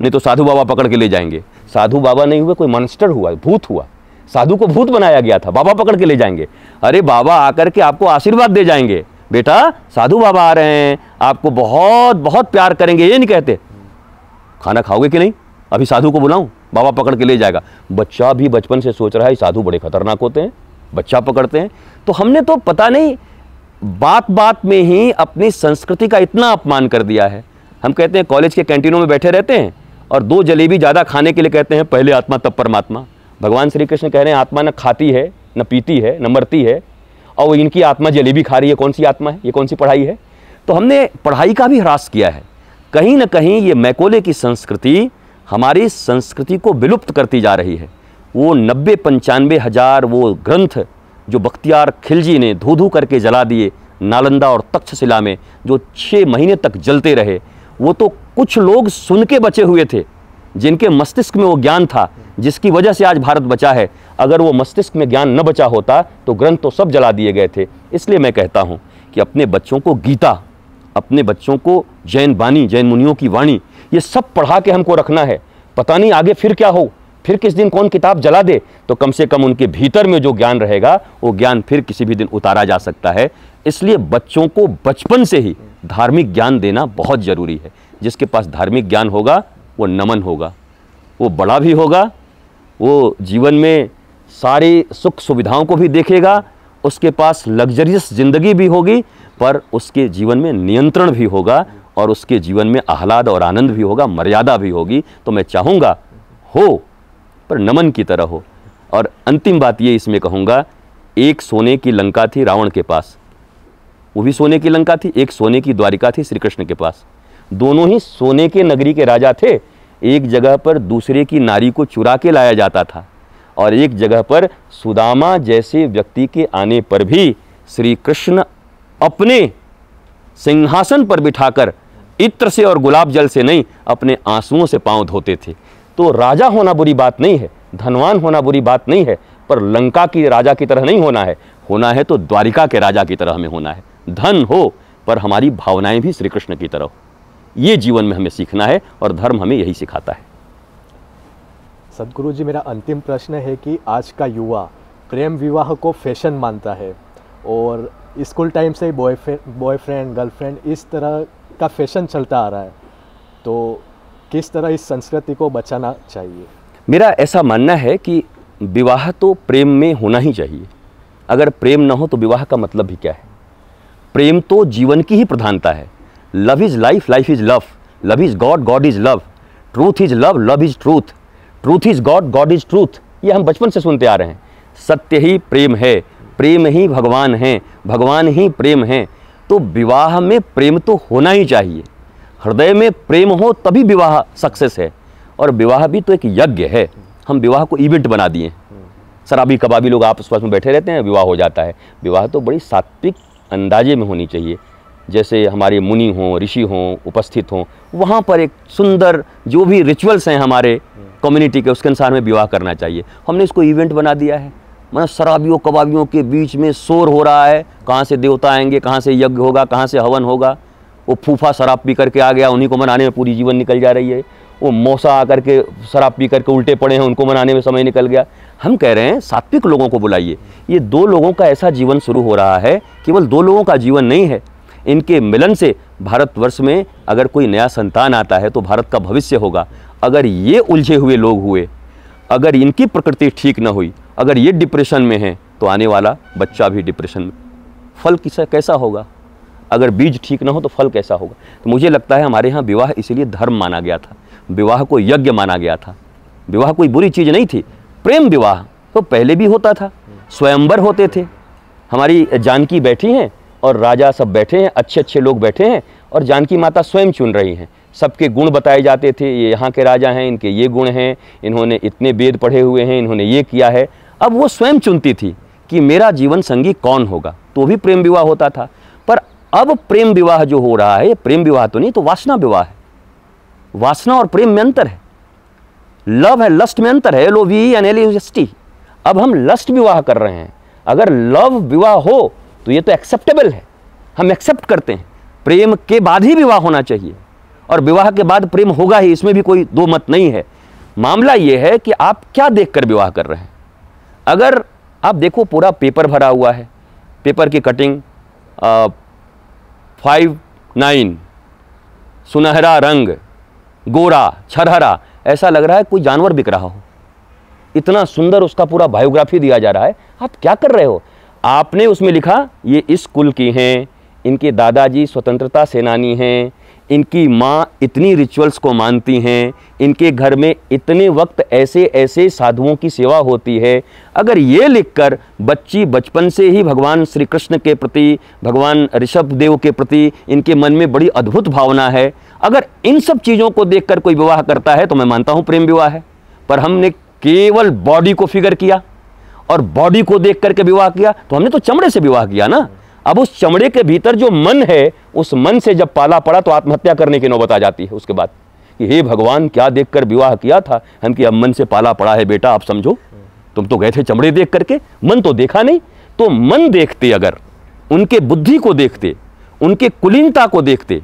नहीं तो साधु बाबा पकड़ के ले जाएंगे साधु बाबा नहीं हुए कोई मॉन्स्टर हुआ भूत हुआ साधु को भूत बनाया गया था बाबा पकड़ के ले जाएंगे अरे बाबा आकर के आपको आशीर्वाद दे जाएंगे बेटा साधु बाबा आ रहे हैं आपको बहुत बहुत प्यार करेंगे ये नहीं कहते खाना खाओगे कि नहीं अभी साधु को बुलाऊं बाबा पकड़ के ले जाएगा बच्चा भी बचपन से सोच रहा है साधु बड़े खतरनाक होते हैं बच्चा पकड़ते हैं तो हमने तो पता नहीं बात बात में ही अपनी संस्कृति का इतना अपमान कर दिया है हम कहते हैं कॉलेज के कैंटीनों में बैठे रहते हैं और दो जलेबी ज़्यादा खाने के लिए कहते हैं पहले आत्मा तब परमात्मा भगवान श्री कृष्ण कह रहे हैं आत्मा न खाती है न पीती है न मरती है और इनकी आत्मा जलेबी खा रही है कौन सी आत्मा है ये कौन सी पढ़ाई है तो हमने पढ़ाई का भी ह्रास किया है कहीं ना कहीं ये मैकोले की संस्कृति हमारी संस्कृति को विलुप्त करती जा रही है वो नब्बे पंचानवे हज़ार वो ग्रंथ जो बख्तियार खिलजी ने धो धो करके जला दिए नालंदा और तक्षशिला में जो छः महीने तक जलते रहे वो तो कुछ लोग सुन के बचे हुए थे जिनके मस्तिष्क में वो ज्ञान था जिसकी वजह से आज भारत बचा है अगर वो मस्तिष्क में ज्ञान न बचा होता तो ग्रंथ तो सब जला दिए गए थे इसलिए मैं कहता हूँ कि अपने बच्चों को गीता अपने बच्चों को जैन बानी जैन मुनियों की वाणी ये सब पढ़ा के हमको रखना है पता नहीं आगे फिर क्या हो फिर किस दिन कौन किताब जला दे तो कम से कम उनके भीतर में जो ज्ञान रहेगा वो ज्ञान फिर किसी भी दिन उतारा जा सकता है इसलिए बच्चों को बचपन से ही धार्मिक ज्ञान देना बहुत ज़रूरी है जिसके पास धार्मिक ज्ञान होगा वो नमन होगा वो बड़ा भी होगा वो जीवन में सारी सुख सुविधाओं को भी देखेगा उसके पास लग्जरियस ज़िंदगी भी होगी पर उसके जीवन में नियंत्रण भी होगा और उसके जीवन में आह्लाद और आनंद भी होगा मर्यादा भी होगी तो मैं चाहूँगा हो पर नमन की तरह हो और अंतिम बात ये इसमें कहूँगा एक सोने की लंका थी रावण के पास वो भी सोने की लंका थी एक सोने की द्वारिका थी श्री कृष्ण के पास दोनों ही सोने के नगरी के राजा थे एक जगह पर दूसरे की नारी को चुरा के लाया जाता था और एक जगह पर सुदामा जैसे व्यक्ति के आने पर भी श्री कृष्ण अपने सिंहासन पर बिठाकर इत्र से और गुलाब जल से नहीं अपने आंसुओं से पांव धोते थे तो राजा होना बुरी बात नहीं है धनवान होना बुरी बात नहीं है पर लंका की राजा की तरह नहीं होना है होना है तो द्वारिका के राजा की तरह हमें होना है धन हो पर हमारी भावनाएं भी श्री कृष्ण की तरह हो ये जीवन में हमें सीखना है और धर्म हमें यही सिखाता है सदगुरु जी मेरा अंतिम प्रश्न है कि आज का युवा प्रेम विवाह को फैशन मानता है और स्कूल टाइम से बॉयफ्रेंड बॉयफ्रेंड गर्लफ्रेंड इस तरह का फैशन चलता आ रहा है तो किस तरह इस संस्कृति को बचाना चाहिए मेरा ऐसा मानना है कि विवाह तो प्रेम में होना ही चाहिए अगर प्रेम ना हो तो विवाह का मतलब भी क्या है प्रेम तो जीवन की ही प्रधानता है love is life life is love love is God God is love truth is love love is truth truth is God God is truth ये हम बचपन से सुनते आ रहे हैं सत्य ही प्रेम है प्रेम ही भगवान हैं भगवान ही प्रेम है तो विवाह में प्रेम तो होना ही चाहिए हृदय में प्रेम हो तभी विवाह सक्सेस है और विवाह भी तो एक यज्ञ है हम विवाह को इवेंट बना दिए शराबी कबाबी लोग आपस पास में बैठे रहते हैं विवाह हो जाता है विवाह तो बड़ी सात्विक अंदाजे में होनी चाहिए जैसे हमारे मुनि हों ऋषि हों उपस्थित हों वहाँ पर एक सुंदर जो भी रिचुअल्स हैं हमारे कम्युनिटी के उसके अनुसार में विवाह करना चाहिए हमने इसको इवेंट बना दिया है मतलब शराबियों कबाबियों के बीच में शोर हो रहा है कहाँ से देवता आएंगे कहाँ से यज्ञ होगा कहाँ से हवन होगा वो फूफा शराब पी करके आ गया उन्हीं को मनाने में पूरी जीवन निकल जा रही है वो मौसा आकर के शराब पी करके उल्टे पड़े हैं उनको मनाने में समय निकल गया हम कह रहे हैं सात्विक लोगों को बुलाइए ये दो लोगों का ऐसा जीवन शुरू हो रहा है केवल दो लोगों का जीवन नहीं है इनके मिलन से भारतवर्ष में अगर कोई नया संतान आता है तो भारत का भविष्य होगा अगर ये उलझे हुए लोग हुए अगर इनकी प्रकृति ठीक न हुई अगर ये डिप्रेशन में है तो आने वाला बच्चा भी डिप्रेशन में फल किसा कैसा होगा अगर बीज ठीक ना हो तो फल कैसा होगा तो मुझे लगता है हमारे यहाँ विवाह इसलिए धर्म माना गया था विवाह को यज्ञ माना गया था विवाह कोई बुरी चीज़ नहीं थी प्रेम विवाह तो पहले भी होता था स्वयंवर होते थे हमारी जानकी बैठी हैं और राजा सब बैठे हैं अच्छे अच्छे लोग बैठे हैं और जानकी माता स्वयं चुन रही हैं सबके गुण बताए जाते थे ये यहाँ के राजा हैं इनके ये गुण हैं इन्होंने इतने वेद पढ़े हुए हैं इन्होंने ये किया है अब वो स्वयं चुनती थी कि मेरा जीवन संगी कौन होगा तो भी प्रेम विवाह होता था पर अब प्रेम विवाह जो हो रहा है प्रेम विवाह तो नहीं तो वासना विवाह है वासना और प्रेम में अंतर है लव है लस्ट में अंतर है L O V and L S T अब हम लस्ट विवाह कर रहे हैं अगर लव विवाह हो तो ये तो एक्सेप्टेबल है हम एक्सेप्ट करते हैं प्रेम के बाद ही विवाह होना चाहिए और विवाह के बाद प्रेम होगा ही इसमें भी कोई दो मत नहीं है मामला ये है कि आप क्या देखकर विवाह कर रहे हैं अगर आप देखो पूरा पेपर भरा हुआ है पेपर की कटिंग फाइव नाइन सुनहरा रंग गोरा छरहरा ऐसा लग रहा है कोई जानवर बिक रहा हो इतना सुंदर उसका पूरा बायोग्राफी दिया जा रहा है आप क्या कर रहे हो आपने उसमें लिखा ये इस कुल की हैं इनके दादाजी स्वतंत्रता सेनानी हैं इनकी माँ इतनी रिचुअल्स को मानती हैं इनके घर में इतने वक्त ऐसे ऐसे साधुओं की सेवा होती है अगर ये लिखकर बच्ची बचपन से ही भगवान श्री कृष्ण के प्रति भगवान ऋषभ देव के प्रति इनके मन में बड़ी अद्भुत भावना है अगर इन सब चीज़ों को देखकर कोई विवाह करता है तो मैं मानता हूँ प्रेम विवाह है पर हमने केवल बॉडी को फिगर किया और बॉडी को देख करके विवाह किया तो हमने तो चमड़े से विवाह किया ना अब उस चमड़े के भीतर जो मन है उस मन से जब पाला पड़ा तो आत्महत्या करने की नौबत आ जाती है उसके बाद कि हे भगवान क्या देखकर विवाह किया था हम कि अब मन से पाला पड़ा है बेटा आप समझो तुम तो गए थे चमड़े देख करके मन तो देखा नहीं तो मन देखते अगर उनके बुद्धि को देखते उनके कुलीनता को देखते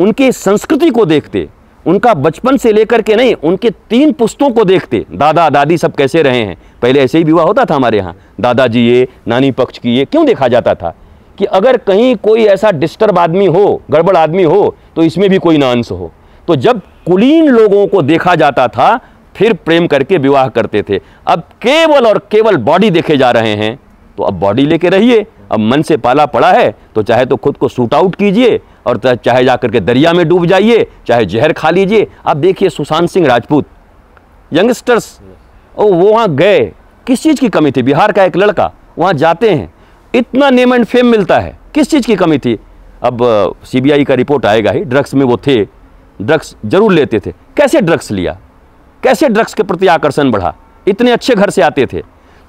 उनके संस्कृति को देखते उनका बचपन से लेकर के नहीं उनके तीन पुस्तों को देखते दादा दादी सब कैसे रहे हैं पहले ऐसे ही विवाह होता था हमारे यहाँ दादाजी ये नानी पक्ष की ये क्यों देखा जाता था कि अगर कहीं कोई ऐसा डिस्टर्ब आदमी हो गड़बड़ आदमी हो तो इसमें भी कोई नांस हो तो जब कुलीन लोगों को देखा जाता था फिर प्रेम करके विवाह करते थे अब केवल और केवल बॉडी देखे जा रहे हैं तो अब बॉडी लेके रहिए अब मन से पाला पड़ा है तो चाहे तो खुद को सूट आउट कीजिए और चाहे जा करके दरिया में डूब जाइए चाहे जहर खा लीजिए अब देखिए सुशांत सिंह राजपूत यंगस्टर्स वो वहाँ गए किस चीज़ की कमी थी बिहार का एक लड़का वहाँ जाते हैं इतना नेम एंड फेम मिलता है किस चीज़ की कमी थी अब सीबीआई का रिपोर्ट आएगा ही ड्रग्स में वो थे ड्रग्स जरूर लेते थे कैसे ड्रग्स लिया कैसे ड्रग्स के प्रति आकर्षण बढ़ा इतने अच्छे घर से आते थे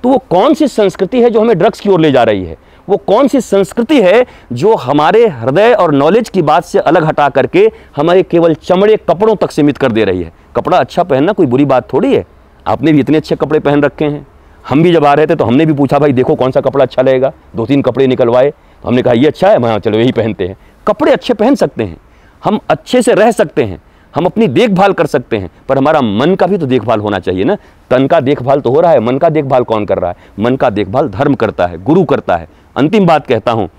तो वो कौन सी संस्कृति है जो हमें ड्रग्स की ओर ले जा रही है वो कौन सी संस्कृति है जो हमारे हृदय और नॉलेज की बात से अलग हटा करके हमारे केवल चमड़े कपड़ों तक सीमित कर दे रही है कपड़ा अच्छा पहनना कोई बुरी बात थोड़ी है आपने भी इतने अच्छे कपड़े पहन रखे हैं हम भी जब आ रहे थे तो हमने भी पूछा भाई देखो कौन सा कपड़ा अच्छा लगेगा दो तीन कपड़े निकलवाए तो हमने कहा ये अच्छा है मैं चलो यही पहनते हैं कपड़े अच्छे पहन सकते हैं हम अच्छे से रह सकते हैं हम अपनी देखभाल कर सकते हैं पर हमारा मन का भी तो देखभाल होना चाहिए ना तन का देखभाल तो हो रहा है मन का देखभाल कौन कर रहा है मन का देखभाल धर्म करता है गुरु करता है अंतिम बात कहता हूँ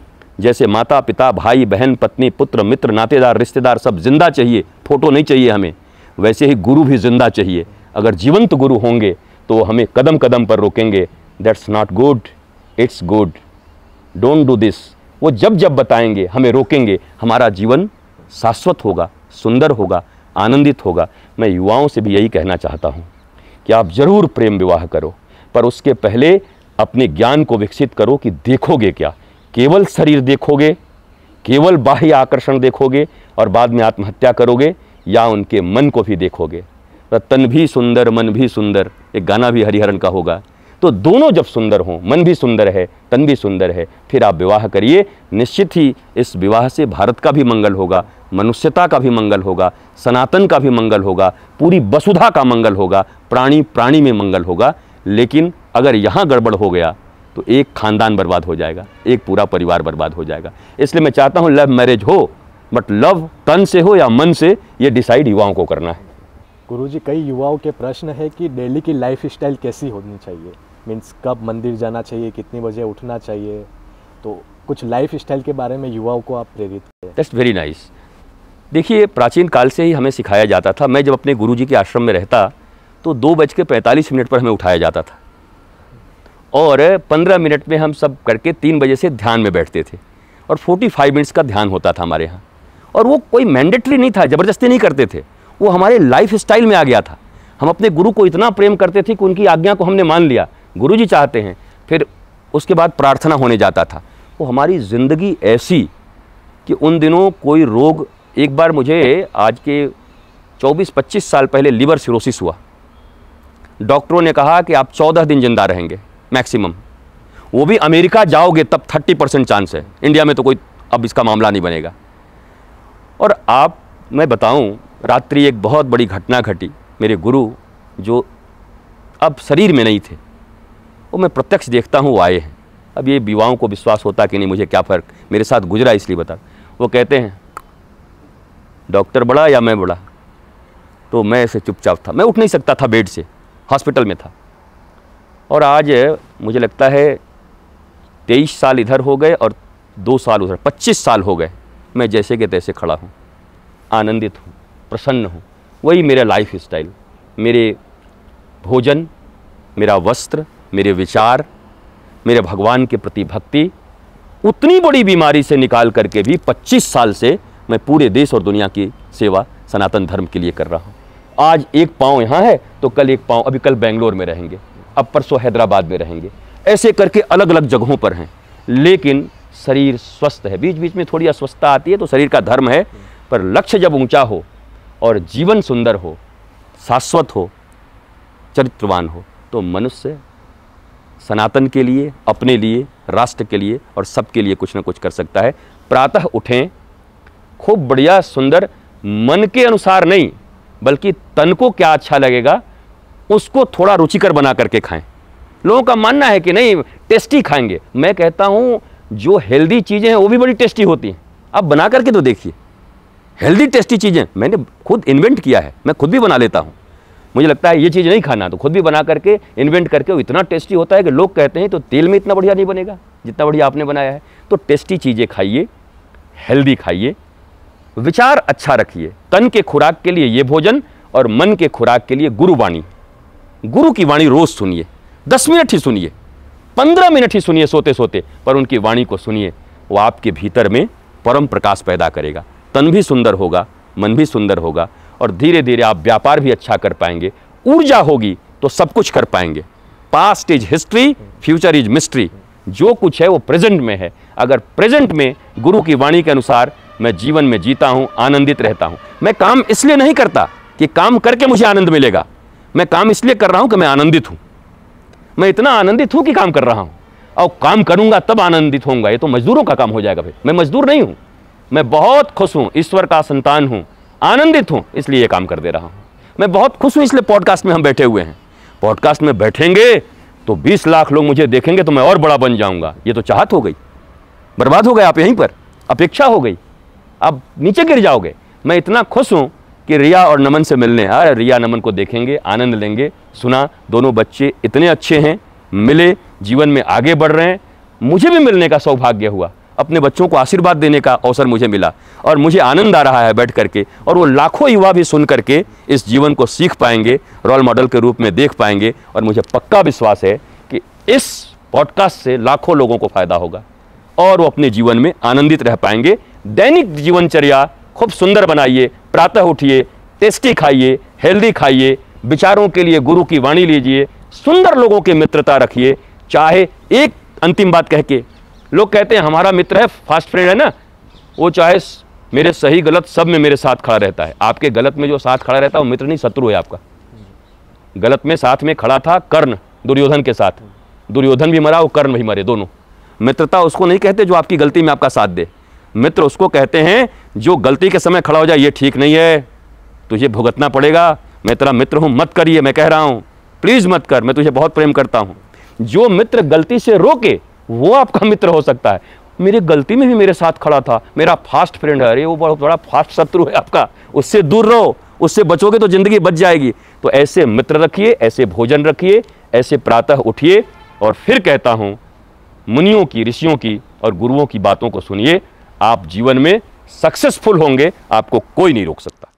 जैसे माता पिता भाई बहन पत्नी पुत्र मित्र नातेदार रिश्तेदार सब जिंदा चाहिए फोटो नहीं चाहिए हमें वैसे ही गुरु भी जिंदा चाहिए अगर जीवंत गुरु होंगे तो हमें कदम कदम पर रोकेंगे that's not good it's good don't do this वो जब जब बताएंगे हमें रोकेंगे हमारा जीवन शाश्वत होगा सुंदर होगा आनंदित होगा मैं युवाओं से भी यही कहना चाहता हूँ कि आप ज़रूर प्रेम विवाह करो पर उसके पहले अपने ज्ञान को विकसित करो कि देखोगे क्या केवल शरीर देखोगे केवल बाह्य आकर्षण देखोगे और बाद में आत्महत्या करोगे या उनके मन को भी देखोगे तन भी सुंदर मन भी सुंदर एक गाना भी हरिहरन का होगा तो दोनों जब सुंदर हों मन भी सुंदर है तन भी सुंदर है फिर आप विवाह करिए निश्चित ही इस विवाह से भारत का भी मंगल होगा मनुष्यता का भी मंगल होगा सनातन का भी मंगल होगा पूरी वसुधा का मंगल होगा प्राणी प्राणी में मंगल होगा लेकिन अगर यहाँ गड़बड़ हो गया तो एक खानदान बर्बाद हो जाएगा एक पूरा परिवार बर्बाद हो जाएगा इसलिए मैं चाहता हूँ लव मैरिज हो बट लव तन से हो या मन से ये डिसाइड युवाओं को करना है गुरुजी कई युवाओं के प्रश्न है कि डेली की लाइफ स्टाइल कैसी होनी चाहिए मीन्स कब मंदिर जाना चाहिए कितने बजे उठना चाहिए तो कुछ लाइफ स्टाइल के बारे में युवाओं को आप प्रेरित करें दैट्स वेरी नाइस देखिए प्राचीन काल से ही हमें सिखाया जाता था मैं जब अपने गुरु जी के आश्रम में रहता तो दो बज के पैंतालीस मिनट पर हमें उठाया जाता था और पंद्रह मिनट में हम सब करके तीन बजे से ध्यान में बैठते थे और फोर्टी फाइव मिनट्स का ध्यान होता था हमारे यहाँ और वो कोई मैंडेटरी नहीं था ज़बरदस्ती नहीं करते थे वो हमारे लाइफ स्टाइल में आ गया था हम अपने गुरु को इतना प्रेम करते थे कि उनकी आज्ञा को हमने मान लिया गुरु जी चाहते हैं फिर उसके बाद प्रार्थना होने जाता था वो हमारी ज़िंदगी ऐसी कि उन दिनों कोई रोग एक बार मुझे आज के 24-25 साल पहले लीवर सिरोसिस हुआ डॉक्टरों ने कहा कि आप 14 दिन ज़िंदा रहेंगे मैक्सिमम वो भी अमेरिका जाओगे तब 30 परसेंट चांस है इंडिया में तो कोई अब इसका मामला नहीं बनेगा और आप मैं बताऊं रात्रि एक बहुत बड़ी घटना घटी मेरे गुरु जो अब शरीर में नहीं थे वो मैं प्रत्यक्ष देखता हूँ आए हैं अब ये विवाहों को विश्वास होता कि नहीं मुझे क्या फ़र्क मेरे साथ गुजरा इसलिए बता वो कहते हैं डॉक्टर बड़ा या मैं बड़ा तो मैं ऐसे चुपचाप था मैं उठ नहीं सकता था बेड से हॉस्पिटल में था और आज मुझे लगता है तेईस साल इधर हो गए और दो साल उधर पच्चीस साल हो गए मैं जैसे के तैसे खड़ा हूँ आनंदित हूँ प्रसन्न हूँ वही मेरा लाइफ स्टाइल मेरे भोजन मेरा वस्त्र मेरे विचार मेरे भगवान के प्रति भक्ति उतनी बड़ी बीमारी से निकाल करके भी 25 साल से मैं पूरे देश और दुनिया की सेवा सनातन धर्म के लिए कर रहा हूँ आज एक पाँव यहाँ है तो कल एक पाँव अभी कल बेंगलोर में रहेंगे अब परसों हैदराबाद में रहेंगे ऐसे करके अलग अलग जगहों पर हैं लेकिन शरीर स्वस्थ है बीच बीच में थोड़ी अस्वस्थता आती है तो शरीर का धर्म है पर लक्ष्य जब ऊंचा हो और जीवन सुंदर हो शाश्वत हो चरित्रवान हो तो मनुष्य सनातन के लिए अपने लिए राष्ट्र के लिए और सबके लिए कुछ ना कुछ कर सकता है प्रातः उठें खूब बढ़िया सुंदर मन के अनुसार नहीं बल्कि तन को क्या अच्छा लगेगा उसको थोड़ा रुचिकर बना करके खाएं लोगों का मानना है कि नहीं टेस्टी खाएंगे मैं कहता हूँ जो हेल्दी चीज़ें हैं वो भी बड़ी टेस्टी होती हैं आप बना करके तो देखिए हेल्दी टेस्टी चीज़ें मैंने खुद इन्वेंट किया है मैं खुद भी बना लेता हूँ मुझे लगता है ये चीज़ नहीं खाना तो खुद भी बना करके इन्वेंट करके वो इतना टेस्टी होता है कि लोग कहते हैं तो तेल में इतना बढ़िया नहीं बनेगा जितना बढ़िया आपने बनाया है तो टेस्टी चीज़ें खाइए हेल्दी खाइए विचार अच्छा रखिए तन के खुराक के लिए ये भोजन और मन के खुराक के लिए गुरुवाणी गुरु की वाणी रोज़ सुनिए दस मिनट ही सुनिए पंद्रह मिनट ही सुनिए सोते सोते पर उनकी वाणी को सुनिए वो आपके भीतर में परम प्रकाश पैदा करेगा तन भी सुंदर होगा मन भी सुंदर होगा और धीरे धीरे आप व्यापार भी अच्छा कर पाएंगे ऊर्जा होगी तो सब कुछ कर पाएंगे past is history future is mystery जो कुछ है वो प्रेजेंट में है अगर प्रेजेंट में गुरु की वाणी के अनुसार मैं जीवन में जीता हूँ आनंदित रहता हूँ मैं काम इसलिए नहीं करता कि काम करके मुझे आनंद मिलेगा मैं काम इसलिए कर रहा हूँ कि मैं आनंदित हूँ मैं इतना आनंदित हूँ कि काम कर रहा हूँ और काम करूँगा तब आनंदित होऊंगा ये तो मजदूरों का काम हो जाएगा भाई मैं मजदूर नहीं हूँ मैं बहुत खुश हूँ ईश्वर का संतान हूँ आनंदित हूँ इसलिए ये काम कर दे रहा हूँ मैं बहुत खुश हूँ इसलिए पॉडकास्ट में हम बैठे हुए हैं पॉडकास्ट में बैठेंगे तो 20 लाख लोग मुझे देखेंगे तो मैं और बड़ा बन जाऊँगा ये तो चाहत हो गई बर्बाद हो गए आप यहीं पर अपेक्षा हो गई आप नीचे गिर जाओगे मैं इतना खुश हूँ कि रिया और नमन से मिलने आए रिया नमन को देखेंगे आनंद लेंगे सुना दोनों बच्चे इतने अच्छे हैं मिले जीवन में आगे बढ़ रहे हैं मुझे भी मिलने का सौभाग्य हुआ अपने बच्चों को आशीर्वाद देने का अवसर मुझे मिला और मुझे आनंद आ रहा है बैठ करके और वो लाखों युवा भी सुन करके इस जीवन को सीख पाएंगे रोल मॉडल के रूप में देख पाएंगे और मुझे पक्का विश्वास है कि इस पॉडकास्ट से लाखों लोगों को फ़ायदा होगा और वो अपने जीवन में आनंदित रह पाएंगे दैनिक जीवनचर्या खूब सुंदर बनाइए प्रातः उठिए टेस्टी खाइए हेल्दी खाइए विचारों के लिए गुरु की वाणी लीजिए सुंदर लोगों की मित्रता रखिए चाहे एक अंतिम बात कह के लोग कहते हैं हमारा मित्र है फास्ट फ्रेंड है ना वो चाहे मेरे सही गलत सब में मेरे साथ खड़ा रहता है आपके गलत में जो साथ खड़ा रहता है वो मित्र नहीं शत्रु है आपका गलत में साथ में खड़ा था कर्ण दुर्योधन के साथ दुर्योधन भी मरा और कर्ण भी मरे दोनों मित्रता उसको नहीं कहते जो आपकी गलती में आपका साथ दे मित्र उसको कहते हैं जो गलती के समय खड़ा हो जाए ये ठीक नहीं है तुझे भुगतना पड़ेगा मैं तेरा मित्र हूँ मत करिए मैं कह रहा हूँ प्लीज़ मत कर मैं तुझे बहुत प्रेम करता हूँ जो मित्र गलती से रोके वो आपका मित्र हो सकता है मेरी गलती में भी मेरे साथ खड़ा था मेरा फास्ट फ्रेंड है अरे वो बहुत बड़ा फास्ट शत्रु है आपका उससे दूर रहो उससे बचोगे तो ज़िंदगी बच जाएगी तो ऐसे मित्र रखिए ऐसे भोजन रखिए ऐसे प्रातः उठिए और फिर कहता हूँ मुनियों की ऋषियों की और गुरुओं की बातों को सुनिए आप जीवन में सक्सेसफुल होंगे आपको कोई नहीं रोक सकता